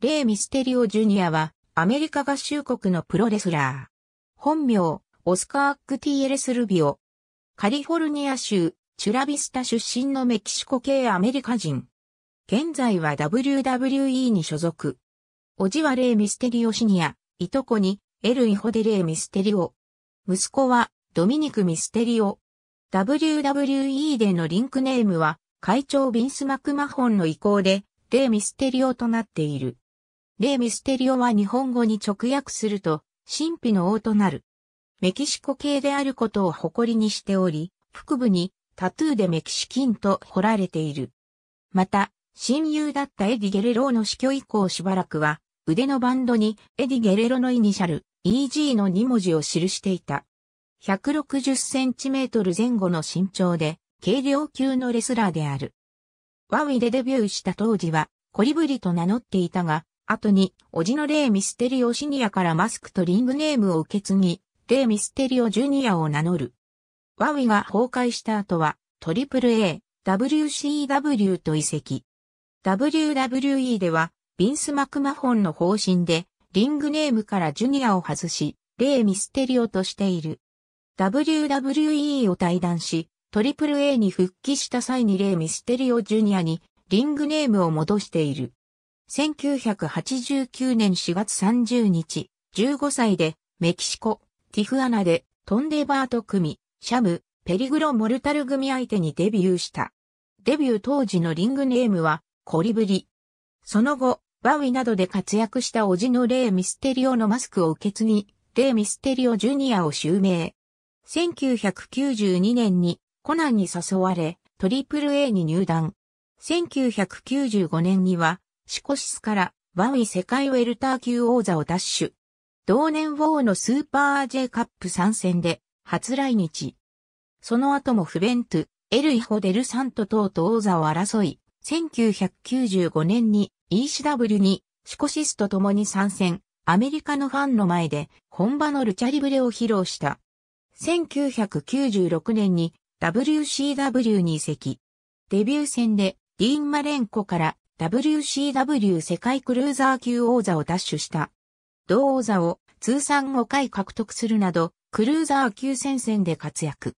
レイ・ミステリオ・ジュニアは、アメリカ合衆国のプロレスラー。本名、オスカー・アックティエレス・ルビオ。カリフォルニア州、チュラビスタ出身のメキシコ系アメリカ人。現在は WWE に所属。おじはレイ・ミステリオ・シニア、いとこに、エル・イホデ・レイ・ミステリオ。息子は、ドミニク・ミステリオ。WWE でのリンクネームは、会長ビンス・マクマホンの意向で、レイ・ミステリオとなっている。レイ・ミステリオは日本語に直訳すると、神秘の王となる。メキシコ系であることを誇りにしており、腹部にタトゥーでメキシキンと彫られている。また、親友だったエディ・ゲレローの死去以降しばらくは、腕のバンドにエディ・ゲレロのイニシャル、EG の2文字を記していた。160センチメートル前後の身長で、軽量級のレスラーである。ワウィでデビューした当時は、コリブリと名乗っていたが、後に、おじのレイ・ミステリオシニアからマスクとリングネームを受け継ぎ、レイ・ミステリオジュニアを名乗る。ワウィが崩壊した後は、トリプル A、WCW と移籍。WWE では、ビンス・マクマホンの方針で、リングネームからジュニアを外し、レイ・ミステリオとしている。WWE を退団し、トリプル A に復帰した際にレイ・ミステリオジュニアに、リングネームを戻している。1989年4月30日、15歳でメキシコ、ティフアナでトンデバート組、シャム、ペリグロ・モルタル組相手にデビューした。デビュー当時のリングネームはコリブリ。その後、バウィなどで活躍した叔父のレイ・ミステリオのマスクを受け継ぎ、レイ・ミステリオ・ジュニアを襲名。1992年にコナンに誘われ、トリプル a に入団。1995年にはシコシスからワンイ世界ウェルター級王座を奪取。同年ウォーのスーパー J カップ参戦で初来日。その後もフベントエルイホデルサント等と王座を争い、1995年に ECW にシコシスと共に参戦、アメリカのファンの前で本場のルチャリブレを披露した。1996年に WCW に移籍。デビュー戦でディーン・マレンコから WCW 世界クルーザー級王座を奪取した。同王座を通算5回獲得するなど、クルーザー級戦線で活躍。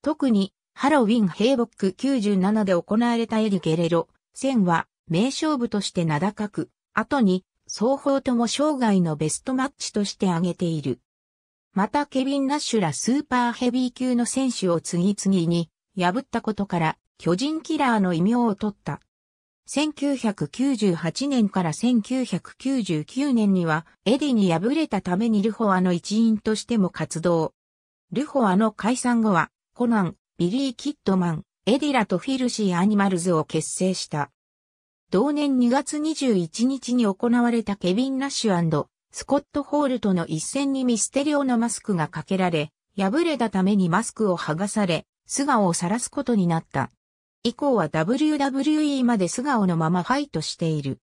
特に、ハロウィンヘイボック97で行われたエリ・ゲレロ、戦は名勝負として名高く、後に双方とも生涯のベストマッチとして挙げている。またケビン・ナッシュらスーパーヘビー級の選手を次々に破ったことから巨人キラーの異名を取った。1998年から1999年には、エディに敗れたためにルホアの一員としても活動。ルホアの解散後は、コナン、ビリー・キッドマン、エディラとフィルシー・アニマルズを結成した。同年2月21日に行われたケビン・ナッシュスコット・ホールとの一戦にミステリオのマスクがかけられ、破れたためにマスクを剥がされ、素顔を晒すことになった。以降は WWE まで素顔のままファイトしている。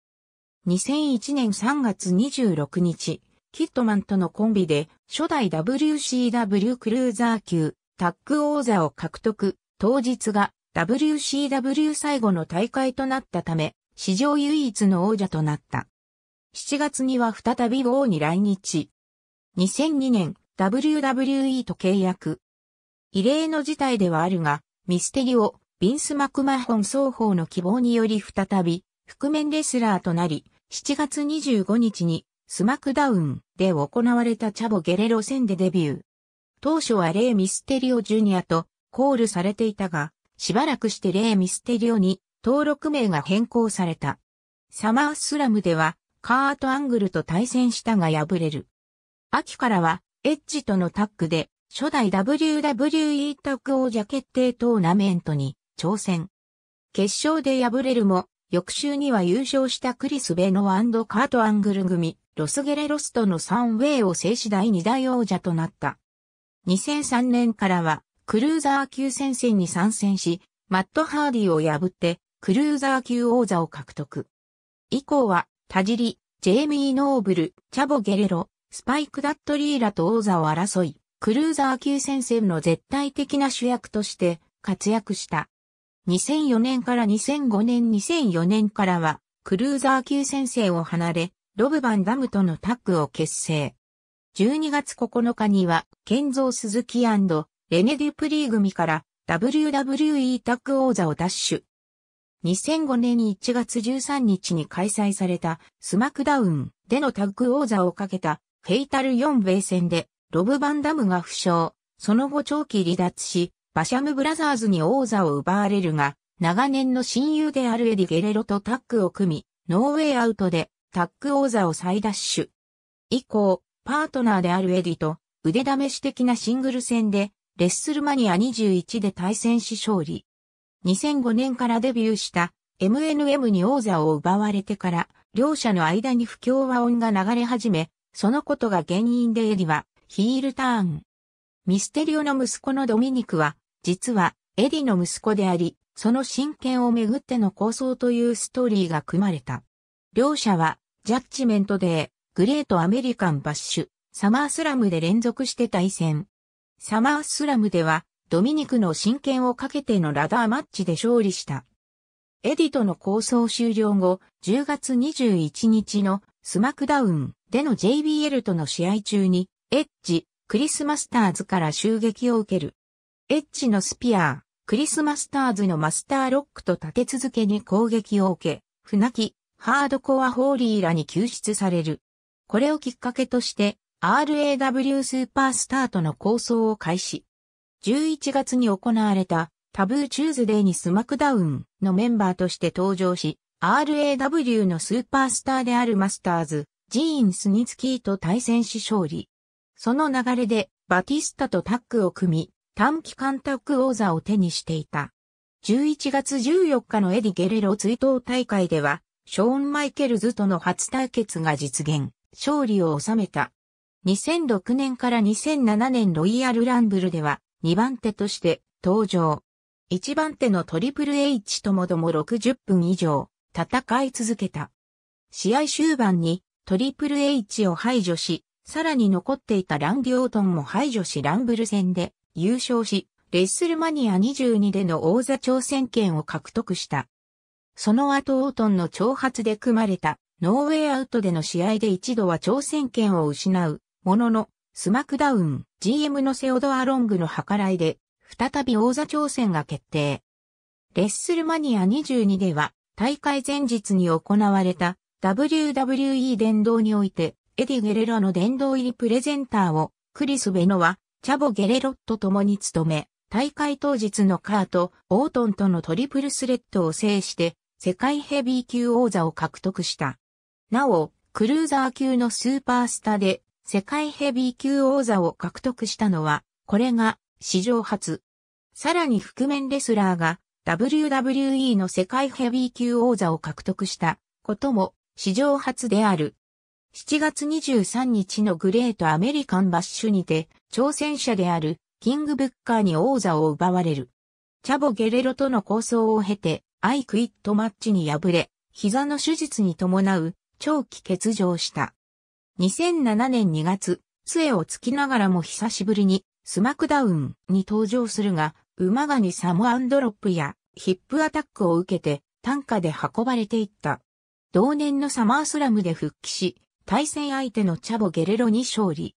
2001年3月26日、キットマンとのコンビで初代 WCW クルーザー級タッグ王座を獲得、当日が WCW 最後の大会となったため、史上唯一の王者となった。7月には再び王に来日。2002年 WWE と契約。異例の事態ではあるが、ミステリオ、ビンス・マクマホン双方の希望により再び、覆面レスラーとなり、7月25日に、スマクダウンで行われたチャボ・ゲレロ戦でデビュー。当初はレイ・ミステリオ・ジュニアとコールされていたが、しばらくしてレイ・ミステリオに登録名が変更された。サマースラムでは、カート・アングルと対戦したが敗れる。秋からは、エッジとのタッグで、初代 WWE タッグ王者決定トーナメントに挑戦。決勝で敗れるも、翌週には優勝したクリス・ベノーカート・アングル組、ロスゲレロスとの3ウェイを制し第2代王者となった。2003年からは、クルーザー級戦線に参戦し、マット・ハーディを破って、クルーザー級王座を獲得。以降は、タジリ、ジェイミー・ノーブル、チャボ・ゲレロ、スパイク・ダットリーラと王座を争い、クルーザー級戦線の絶対的な主役として活躍した。2004年から2005年2004年からは、クルーザー級先生を離れ、ロブ・バンダムとのタッグを結成。12月9日には、ケンゾー・スズキレネ・デュプリー組から WWE タッグ王座を奪取。2005年1月13日に開催されたスマクダウンでのタッグ王座をかけたフェイタル4米戦でロブ・バンダムが負傷、その後長期離脱し、バシャムブラザーズに王座を奪われるが、長年の親友であるエディ・ゲレロとタッグを組み、ノーウェイアウトでタッグ王座を再ダッシュ。以降、パートナーであるエディと腕試し的なシングル戦で、レッスルマニア21で対戦し勝利。2005年からデビューした MNM に王座を奪われてから、両者の間に不協和音が流れ始め、そのことが原因でエディはヒールターン。ミステリオの息子のドミニクは実は、エディの息子であり、その親権をめぐっての構想というストーリーが組まれた。両者は、ジャッジメントデー、グレートアメリカンバッシュ、サマースラムで連続して対戦。サマースラムでは、ドミニクの親権をかけてのラダーマッチで勝利した。エディとの構想終了後、10月21日のスマクダウンでの JBL との試合中に、エッジ、クリスマスターズから襲撃を受ける。エッジのスピアー、クリスマスターズのマスターロックと立て続けに攻撃を受け、船木、ハードコアホーリーらに救出される。これをきっかけとして、RAW スーパースターとの構想を開始。11月に行われたタブーチューズデーにスマクダウンのメンバーとして登場し、RAW のスーパースターであるマスターズ、ジーン・スニツキーと対戦し勝利。その流れでバティスタとタッグを組み、短期間タッ王座を手にしていた。11月14日のエディ・ゲレロ追悼大会では、ショーン・マイケルズとの初対決が実現、勝利を収めた。2006年から2007年ロイヤルランブルでは、2番手として登場。1番手のトリプル H ともども60分以上、戦い続けた。試合終盤にトリプル H を排除し、さらに残っていたランディ・オートンも排除しランブル戦で優勝し、レッスルマニア22での王座挑戦権を獲得した。その後オートンの挑発で組まれたノーウェイアウトでの試合で一度は挑戦権を失うものの、スマクダウン GM のセオドア・ロングの計らいで、再び王座挑戦が決定。レッスルマニア22では、大会前日に行われた WWE 殿堂において、エディ・ゲレロの殿堂入りプレゼンターをクリス・ベノはチャボ・ゲレロットともに務め、大会当日のカート、オートンとのトリプルスレッドを制して、世界ヘビー級王座を獲得した。なお、クルーザー級のスーパースターで、世界ヘビー級王座を獲得したのは、これが史上初。さらに覆面レスラーが WWE の世界ヘビー級王座を獲得したことも史上初である。7月23日のグレートアメリカンバッシュにて挑戦者であるキングブッカーに王座を奪われる。チャボ・ゲレロとの構想を経て、アイクイットマッチに敗れ、膝の手術に伴う長期欠場した。2007年2月、杖をつきながらも久しぶりにスマクダウンに登場するが、馬がにサモアンドロップやヒップアタックを受けて単価で運ばれていった。同年のサマースラムで復帰し、対戦相手のチャボゲレロに勝利。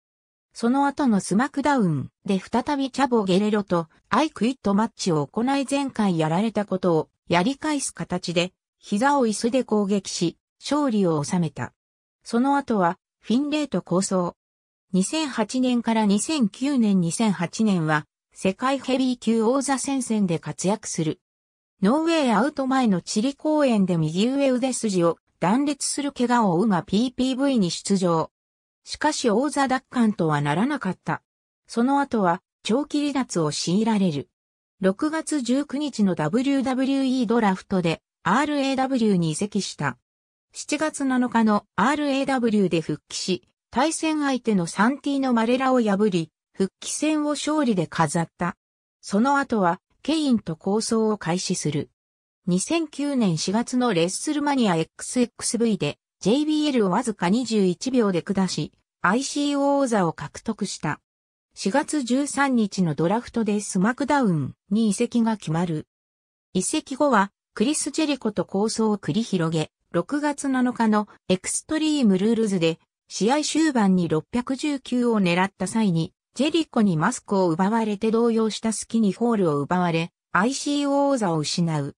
その後のスマクダウンで再びチャボゲレロとアイクイットマッチを行い前回やられたことをやり返す形で膝を椅子で攻撃し勝利を収めた。その後はフィンレイと構想。2008年から2009年2008年は世界ヘビー級王座戦線で活躍する。ノーウェイアウト前のチリ公演で右上腕筋を断裂する怪我を負うが PPV に出場。しかし王座奪還とはならなかった。その後は、長期離脱を強いられる。6月19日の WWE ドラフトで RAW に移籍した。7月7日の RAW で復帰し、対戦相手のサンティーノ・マレラを破り、復帰戦を勝利で飾った。その後は、ケインと構想を開始する。2009年4月のレッスルマニア XXV で、JBL をわずか21秒で下し、ICO 王座を獲得した。4月13日のドラフトでスマクダウンに移籍が決まる。移籍後は、クリス・ジェリコと構想を繰り広げ、6月7日のエクストリームルールズで、試合終盤に619を狙った際に、ジェリコにマスクを奪われて動揺したスキホールを奪われ、ICO 王座を失う。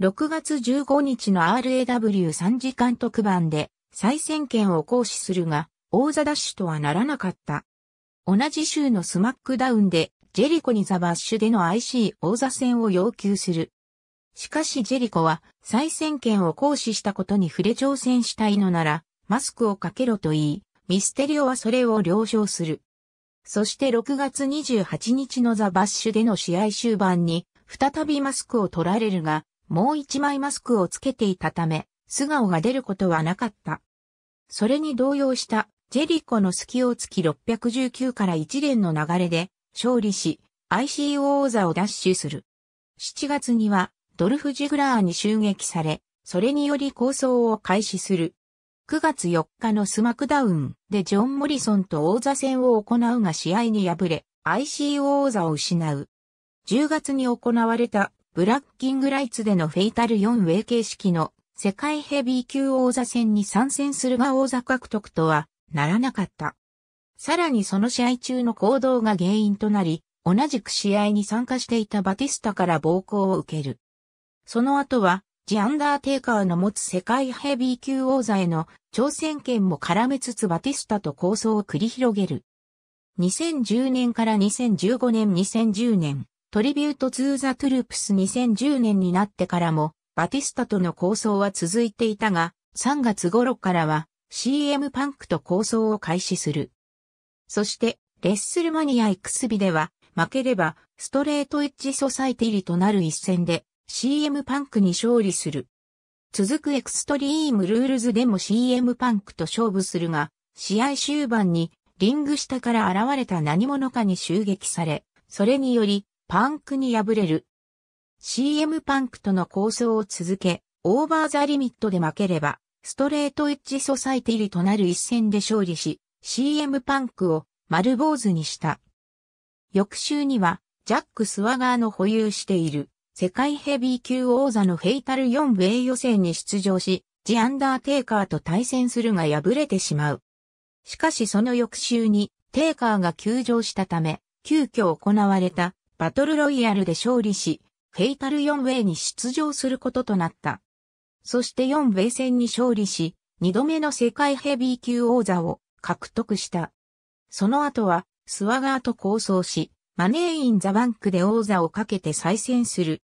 6月15日の RAW3 時間特番で再選権を行使するが、王座ダッシュとはならなかった。同じ週のスマックダウンで、ジェリコにザバッシュでの IC 王座戦を要求する。しかしジェリコは再選権を行使したことに触れ挑戦したいのなら、マスクをかけろと言い、ミステリオはそれを了承する。そして6月28日のザ・バッシュでの試合終盤に、再びマスクを取られるが、もう一枚マスクをつけていたため、素顔が出ることはなかった。それに動揺した、ジェリコの隙を突き619から一連の流れで、勝利し、ICO 王座を奪取する。7月には、ドルフ・ジグラーに襲撃され、それにより構想を開始する。9月4日のスマクダウンでジョン・モリソンと王座戦を行うが試合に敗れ、ICO 王座を失う。10月に行われたブラッキングライツでのフェイタル4ウェイ形式の世界ヘビー級王座戦に参戦するが王座獲得とはならなかった。さらにその試合中の行動が原因となり、同じく試合に参加していたバティスタから暴行を受ける。その後は、ジ・アンダーテイカーの持つ世界ヘビー級王座への挑戦権も絡めつつバティスタと構想を繰り広げる。2010年から2015年2010年、トリビュート・ツー・ザ・トゥループス2010年になってからも、バティスタとの構想は続いていたが、3月頃からは CM パンクと構想を開始する。そして、レッスルマニア X 日では、負ければ、ストレートエッジソサイティリとなる一戦で、CM パンクに勝利する。続くエクストリームルールズでも CM パンクと勝負するが、試合終盤にリング下から現れた何者かに襲撃され、それによりパンクに敗れる。CM パンクとの構想を続け、オーバーザリミットで負ければ、ストレートエッジソサイティリとなる一戦で勝利し、CM パンクを丸坊主にした。翌週には、ジャック・スワガーの保有している、世界ヘビー級王座のフェイタル4ウェイ予選に出場し、ジ・アンダーテイカーと対戦するが敗れてしまう。しかしその翌週に、テイカーが休場したため、急遽行われたバトルロイヤルで勝利し、フェイタル4ウェイに出場することとなった。そして4ウェイ戦に勝利し、2度目の世界ヘビー級王座を獲得した。その後は、スワガーと構想し、マネーインザバンクで王座をかけて再戦する。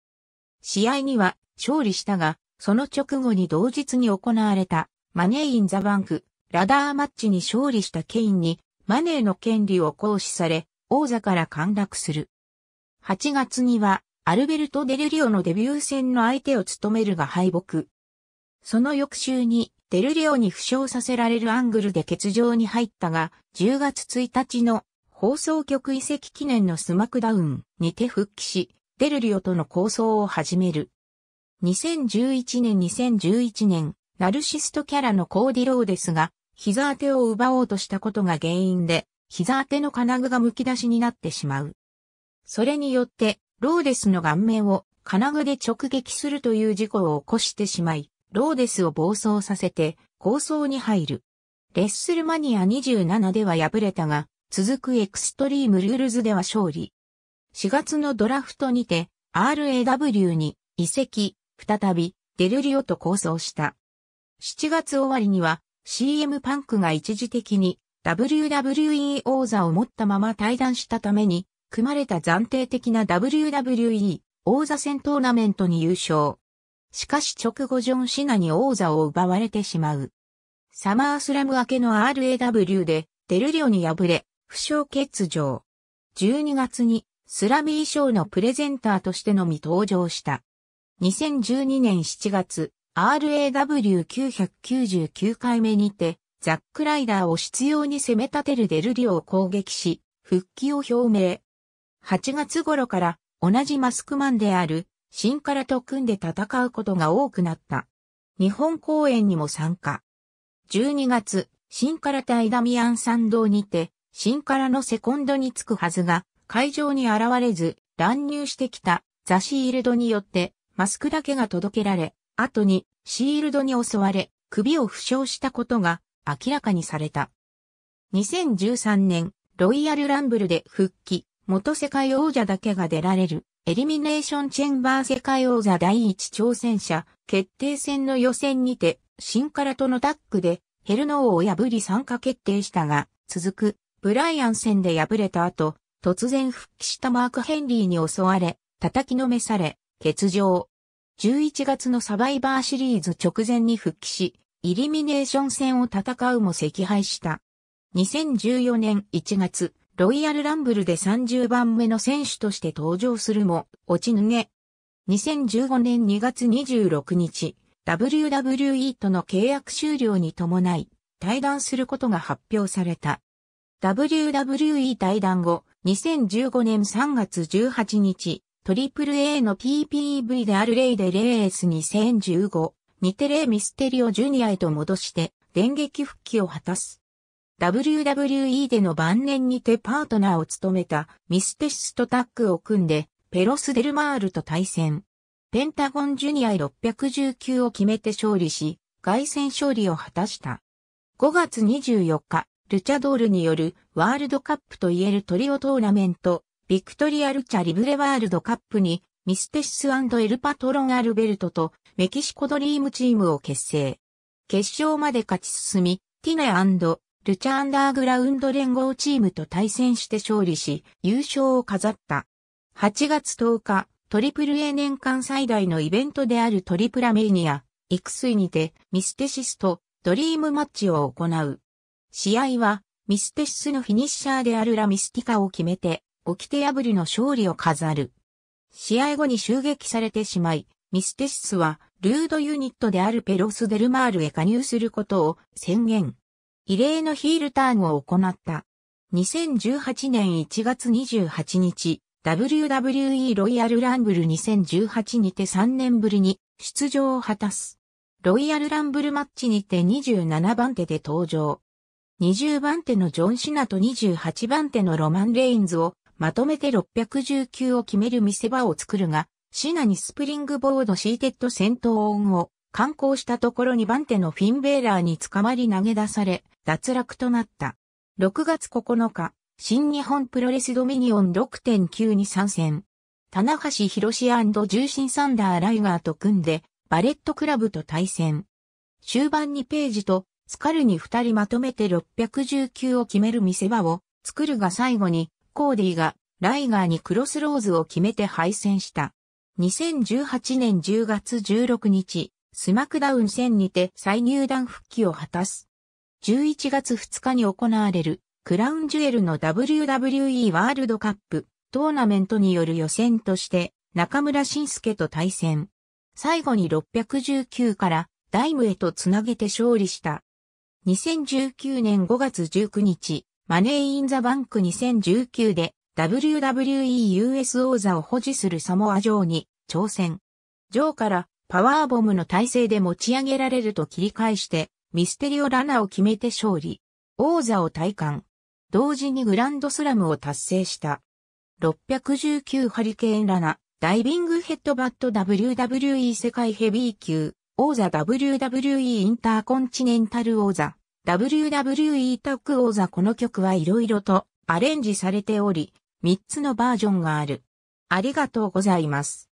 試合には勝利したが、その直後に同日に行われたマネーインザバンクラダーマッチに勝利したケインにマネーの権利を行使され、王座から陥落する。8月には、アルベルト・デルリオのデビュー戦の相手を務めるが敗北。その翌週に、デルリオに負傷させられるアングルで欠場に入ったが、10月1日の放送局移籍記念のスマクダウンにて復帰し、デルリオとの構想を始める。2011年2011年、ナルシストキャラのコーディローですが、膝当てを奪おうとしたことが原因で、膝当ての金具がむき出しになってしまう。それによって、ローデスの顔面を金具で直撃するという事故を起こしてしまい、ローデスを暴走させて、構想に入る。レッスルマニア27では敗れたが、続くエクストリームルールズでは勝利。4月のドラフトにて、RAW に移籍、再び、デルリオと構想した。7月終わりには、CM パンクが一時的に WWE 王座を持ったまま退団したために、組まれた暫定的な WWE 王座戦トーナメントに優勝。しかし直後ジョン・シナに王座を奪われてしまう。サマースラム明けの RAW でデルリオに敗れ、負傷欠場。12月にスラミー賞のプレゼンターとしてのみ登場した。2012年7月、RAW999 回目にて、ザックライダーを執拗に攻め立てるデルリオを攻撃し、復帰を表明。8月頃から同じマスクマンである新からと組んで戦うことが多くなった。日本公演にも参加。12月、新から対ダミアン参道にて、新からのセコンドに着くはずが、会場に現れず、乱入してきたザシールドによって、マスクだけが届けられ、後にシールドに襲われ、首を負傷したことが明らかにされた。2013年、ロイヤルランブルで復帰、元世界王者だけが出られる、エリミネーションチェンバー世界王座第一挑戦者、決定戦の予選にて、シンカラとのタッグで、ヘルノーを破り参加決定したが、続く、ブライアン戦で敗れた後、突然復帰したマーク・ヘンリーに襲われ、叩きのめされ、欠場。11月のサバイバーシリーズ直前に復帰し、イリミネーション戦を戦うも惜敗した。2014年1月、ロイヤルランブルで30番目の選手として登場するも、落ち抜け。2015年2月26日、WWE との契約終了に伴い、退団することが発表された。WWE 退団後、2015年3月18日、トリプル a の PPV であるレイでレース2015、ニテレミステリオジュニアへと戻して、電撃復帰を果たす。WWE での晩年にてパートナーを務めたミステシスとタッグを組んで、ペロス・デルマールと対戦。ペンタゴンジュニア619を決めて勝利し、外戦勝利を果たした。5月24日、ルチャドールによるワールドカップといえるトリオトーナメント、ビクトリア・ルチャ・リブレワールドカップに、ミステシスエルパトロン・アルベルトとメキシコドリームチームを結成。決勝まで勝ち進み、ティネルチャアンダーグラウンド連合チームと対戦して勝利し、優勝を飾った。8月10日、トリプル A 年間最大のイベントであるトリプラメイニア、イクスイにて、ミステシスとドリームマッチを行う。試合は、ミステシスのフィニッシャーであるラミスティカを決めて、起きて破りの勝利を飾る。試合後に襲撃されてしまい、ミステシスは、ルードユニットであるペロス・デルマールへ加入することを宣言。異例のヒールターンを行った。2018年1月28日、WWE ロイヤルランブル2018にて3年ぶりに出場を果たす。ロイヤルランブルマッチにて27番手で登場。20番手のジョン・シナと28番手のロマン・レインズをまとめて619を決める見せ場を作るが、シナにスプリングボードシーテッド戦闘音を観光したところに番手のフィンベーラーに捕まり投げ出され、脱落となった。6月9日、新日本プロレスドミニオン6.9に参戦。棚橋博士重心サンダーライガーと組んで、バレットクラブと対戦。終盤にページとスカルに2人まとめて619を決める見せ場を作るが最後にコーディがライガーにクロスローズを決めて敗戦した。2018年10月16日、スマクダウン戦にて再入団復帰を果たす。11月2日に行われるクラウンジュエルの WWE ワールドカップトーナメントによる予選として中村晋介と対戦。最後に619からダイムへとつなげて勝利した。2019年5月19日、マネーインザバンク2019で WWEUS 王座を保持するサモア・ジョーに挑戦。ジョーからパワーボムの体勢で持ち上げられると切り返してミステリオラナを決めて勝利、王座を体感、同時にグランドスラムを達成した。619ハリケーンラナ、ダイビングヘッドバット WWE 世界ヘビー級、王座 WWE インターコンチネンタル王座、WWE タック王座この曲はいろいろとアレンジされており、3つのバージョンがある。ありがとうございます。